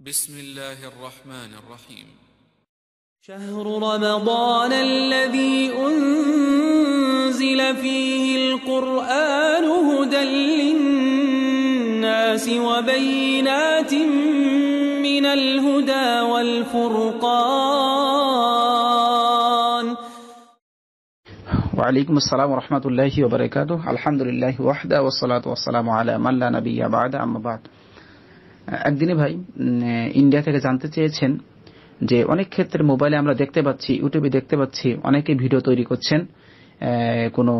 بسم الله الرحمن الرحيم شهر رمضان الذي أنزل فيه القرآن هدى للناس وبينات من الهدى والفرقان وعليكم السلام ورحمة الله وبركاته الحمد لله وحده والصلاة والسلام على من لا نبي بعد أما بعد একদিনে ভাই ইন্ডিয়া থেকে জানতে চেয়েছেন যে অনেক ক্ষেত্রে মোবাইলে আমরা দেখতে পাচ্ছি ইউটিউবে দেখতে পাচ্ছি অনেকে ভিডিও তৈরি করছেন কোনো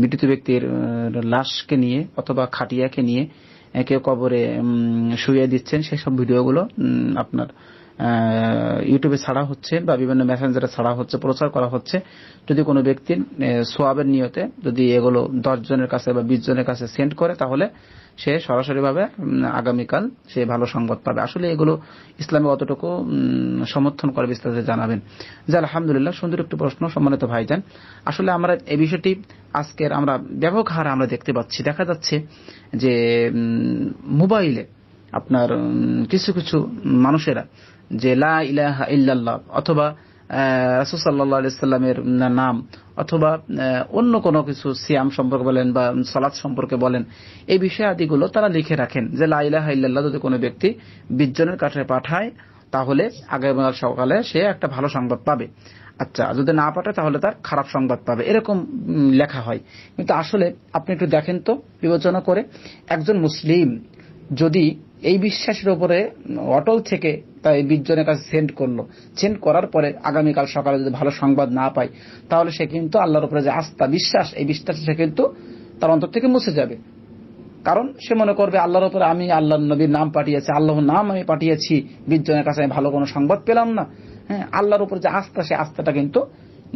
মৃত ব্যক্তির লাশকে নিয়ে অথবা খাটিয়াকে নিয়ে কেউ কবরে শুয়ে দিচ্ছেন সেসব ভিডিওগুলো আপনার ইউটিউবে ছাড়া হচ্ছে বা বিভিন্ন মেসেঞ্জারে ছাড়া হচ্ছে প্রচার করা হচ্ছে যদি কোনো ব্যক্তির সোয়াবের নিয়তে যদি এগুলো দশ জনের কাছে বা বিশ জনের কাছে সেন্ড করে তাহলে সে সরাসরিভাবে আগামীকাল সে ভালো সংবাদ পাবে আসলে এগুলো ইসলামে অতটুকু সমর্থন করে বিস্তারিত জানাবেন যা আলহামদুলিল্লাহ সুন্দর একটি প্রশ্ন সম্মানিত ভাইজান আসলে আমরা এই বিষয়টি আজকের আমরা ব্যাপক হারে আমরা দেখতে পাচ্ছি দেখা যাচ্ছে যে মোবাইলে আপনার কিছু কিছু মানুষেরা যে লা ইলাহা ইল্লাল্লাহ অথবা রাসুসাল্লাহামের নাম অথবা অন্য কোনো কিছু সিয়াম সম্পর্কে বলেন বা সালাদ সম্পর্কে বলেন এই বিষয় আদিগুলো তারা লিখে রাখেন যে লা ইলাহা ইল্লাল্লাহ যদি কোনো ব্যক্তি বিজ্জনের কাছে পাঠায় তাহলে আগামীকাল সকালে সে একটা ভালো সংবাদ পাবে আচ্ছা যদি না পাঠায় তাহলে তার খারাপ সংবাদ পাবে এরকম লেখা হয় কিন্তু আসলে আপনি একটু দেখেন তো বিবেচনা করে একজন মুসলিম যদি এই বিশ্বাসের উপরে অটল থেকে তাই বিশজনের কাছে সেন্ড করলো সেন্ড করার পরে আগামীকাল সকালে যদি ভালো সংবাদ না পায় তাহলে সে কিন্তু আল্লাহর উপরে যে আস্থা বিশ্বাস এই বিশ্বাস সে কিন্তু তার অন্তর থেকে মুছে যাবে কারণ সে মনে করবে আল্লাহর উপরে আমি আল্লাহ নবীর নাম পাঠিয়েছি আল্লাহর নাম আমি পাঠিয়েছি বিশজনের কাছে আমি ভালো কোনো সংবাদ পেলাম না হ্যাঁ আল্লাহর উপরে যে আস্থা সে আস্থাটা কিন্তু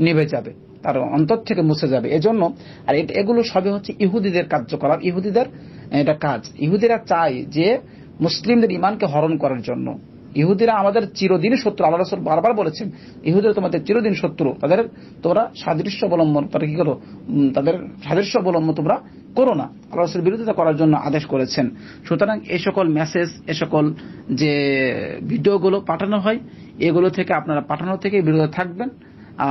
নিভে যাবে তার অন্তর থেকে মুছে যাবে এজন্য আর এগুলো সবে হচ্ছে ইহুদিদের কার্যকলাপ ইহুদিদের এটা কাজ ইহুদিরা চায় যে মুসলিমদের ইমানকে হরণ করার জন্য ইহুদিরা আমাদের চিরদিন শত্রু আল্লাহ রসুল বারবার বলেছেন ইহুদিরা তোমাদের চিরদিন শত্রু তাদের তোমরা সাদৃশ্য অবলম্বন তারা কি করো তাদের সাদৃশ্য অবলম্বন তোমরা করো না আল্লাহ রসুলের বিরোধিতা করার জন্য আদেশ করেছেন সুতরাং এ সকল মেসেজ এ সকল যে ভিডিওগুলো পাঠানো হয় এগুলো থেকে আপনারা পাঠানো থেকে বিরত থাকবেন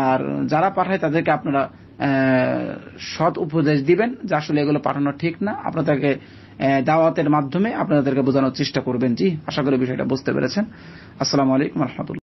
আর যারা পাঠায় তাদেরকে আপনারা সৎ উপদেশ দিবেন যে আসলে এগুলো পাঠানো ঠিক না আপনাদেরকে দাওয়াতের মাধ্যমে আপনাদেরকে বোঝানোর চেষ্টা করবেন জি আশা করি বিষয়টা বুঝতে পেরেছেন আসসালামু আলাইকুম রহমতুল্লাহ